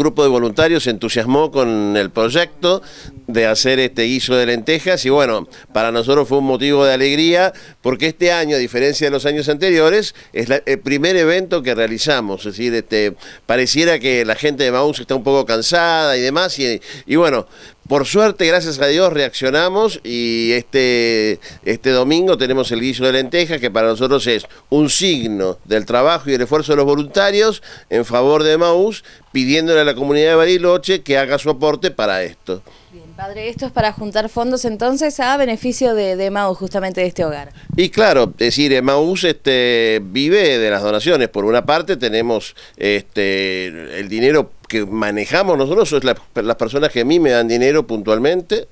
grupo de voluntarios se entusiasmó con el proyecto de hacer este guiso de lentejas y bueno, para nosotros fue un motivo de alegría porque este año, a diferencia de los años anteriores, es el primer evento que realizamos, es decir, este, pareciera que la gente de Maús está un poco cansada y demás y, y bueno, por suerte, gracias a Dios, reaccionamos y este, este domingo tenemos el guiso de lentejas, que para nosotros es un signo del trabajo y el esfuerzo de los voluntarios en favor de Maús, pidiéndole a la comunidad de Bariloche que haga su aporte para esto. Bien, padre, esto es para juntar fondos entonces a beneficio de, de justamente de este hogar. Y claro, es decir, Emaús eh, este, vive de las donaciones. Por una parte tenemos este, el dinero que manejamos nosotros son las personas que a mí me dan dinero puntualmente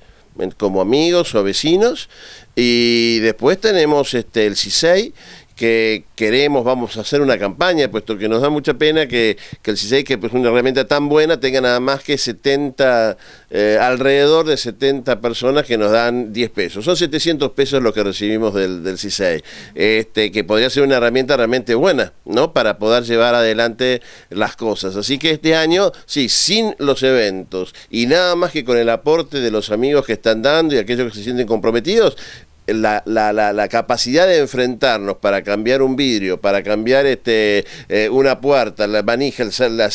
como amigos o vecinos y después tenemos este el CISEI que queremos, vamos a hacer una campaña, puesto que nos da mucha pena que, el CISEI, que pues, es una herramienta tan buena, tenga nada más que 70, eh, alrededor de 70 personas que nos dan 10 pesos. Son 700 pesos lo que recibimos del, del CISEI, este, que podría ser una herramienta realmente buena, ¿no? Para poder llevar adelante las cosas. Así que este año, sí, sin los eventos y nada más que con el aporte de los amigos que están dando y aquellos que se sienten comprometidos, la, capacidad de enfrentarnos para cambiar un vidrio, para cambiar este, eh, una puerta, la manija, la,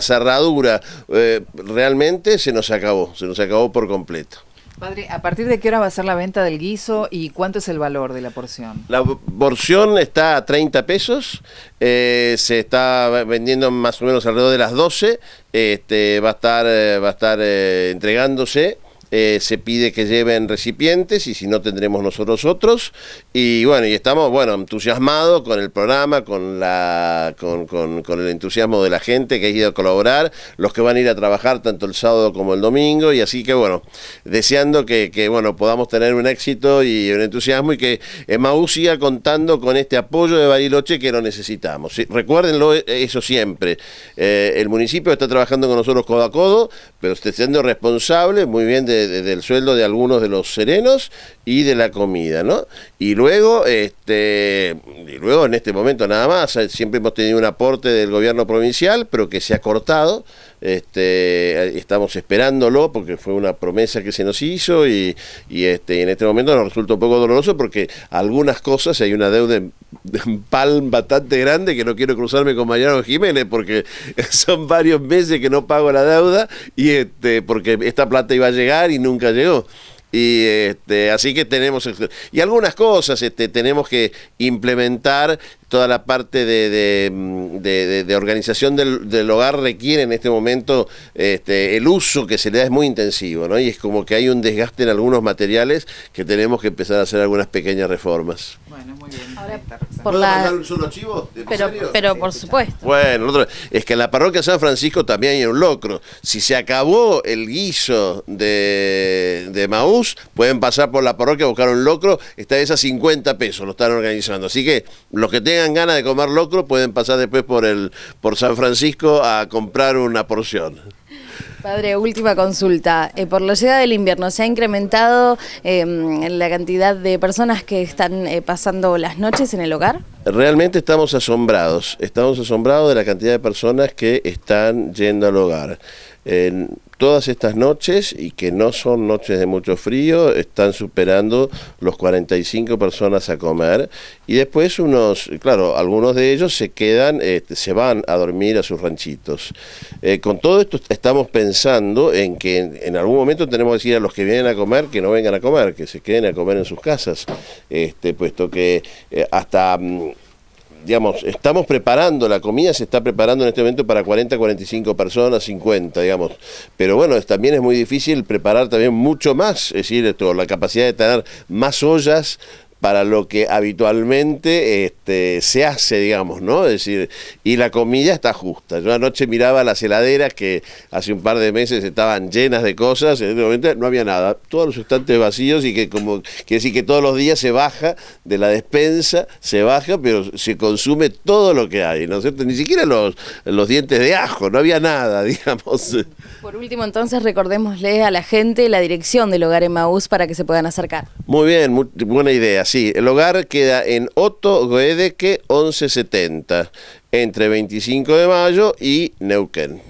cerradura, eh, realmente se nos acabó, se nos acabó por completo. Padre, ¿a partir de qué hora va a ser la venta del guiso y cuánto es el valor de la porción? La porción está a 30 pesos, eh, se está vendiendo más o menos alrededor de las 12, este, va a estar, va a estar entregándose. Eh, se pide que lleven recipientes y si no tendremos nosotros otros. Y bueno, y estamos, bueno, entusiasmados con el programa, con, la, con, el entusiasmo de la gente que ha ido a colaborar, los que van a ir a trabajar tanto el sábado como el domingo, y así que bueno, deseando que, que bueno, podamos tener un éxito y un entusiasmo y que Mau siga contando con este apoyo de Bariloche que lo necesitamos. recuérdenlo eh, eso siempre. Eh, el municipio está trabajando con nosotros codo a codo, pero usted siendo responsable, muy bien de del sueldo de algunos de los serenos y de la comida, ¿no? Y luego, este, y luego en este momento nada más, eh, siempre hemos tenido un aporte del gobierno provincial, pero que se ha cortado, este, eh, estamos esperándolo porque fue una promesa que se nos hizo y, este, en este momento nos resulta un poco doloroso porque algunas cosas, hay una deuda en, palma bastante grande que no quiero cruzarme con Mariano Jiménez porque son varios meses que no pago la deuda y este, porque esta plata iba a llegar y nunca llegó. Y este, así que tenemos, y algunas cosas este, tenemos que implementar toda la parte de, mm, organización del, hogar requiere en este momento este, el uso que se le da es muy intensivo, ¿no? Y es como que hay un desgaste en algunos materiales que tenemos que empezar a hacer algunas pequeñas reformas. Bueno, muy bien. por Pero, por supuesto. Bueno, otro, es que en la parroquia San Francisco también hay un locro. Si se acabó el guiso de, de Maús, pueden pasar por la parroquia a buscar un locro, está a 50 pesos, lo están organizando. Así que los que tengan ganas de comer locro pueden pasar después por, el, por San Francisco a comprar una porción. Padre, última consulta. Eh, por la llegada del invierno, ¿se ha incrementado em, la cantidad de personas que están eh, pasando las noches en el hogar? Realmente estamos asombrados. Estamos asombrados de la cantidad de personas que están yendo al hogar todas estas noches, y que no son noches de mucho frío, están superando los 45 personas a comer. Y después unos, claro, algunos de ellos se quedan, este, se van a dormir a sus ranchitos. Eh, con todo esto estamos pensando en que en, algún momento tenemos que decir a los que vienen a comer que no vengan a comer, que se queden a comer en sus casas, este, puesto que eh, hasta... Mm, digamos, estamos preparando, la comida se está preparando en este momento para 40, 45 personas, 50, digamos. Pero bueno, también es muy difícil preparar también mucho más, es decir, esto, la capacidad de tener más ollas, para lo que habitualmente este, se hace, digamos, ¿no? Es decir, y la comida está justa. Yo anoche miraba las heladeras que hace un par de meses estaban llenas de cosas, en momento no había nada, todos los estantes vacíos y que como quiere decir que todos los días se baja de la despensa, se baja, pero se consume todo lo que hay, ¿no es cierto? Ni siquiera los, los dientes de ajo, no había nada, digamos. Por último, entonces, recordémosle a la gente la dirección del hogar Maús para que se puedan acercar. Muy bien, buena idea Sí, el hogar queda en Otto Goedeke, 1170, entre 25 de mayo y Neuquén.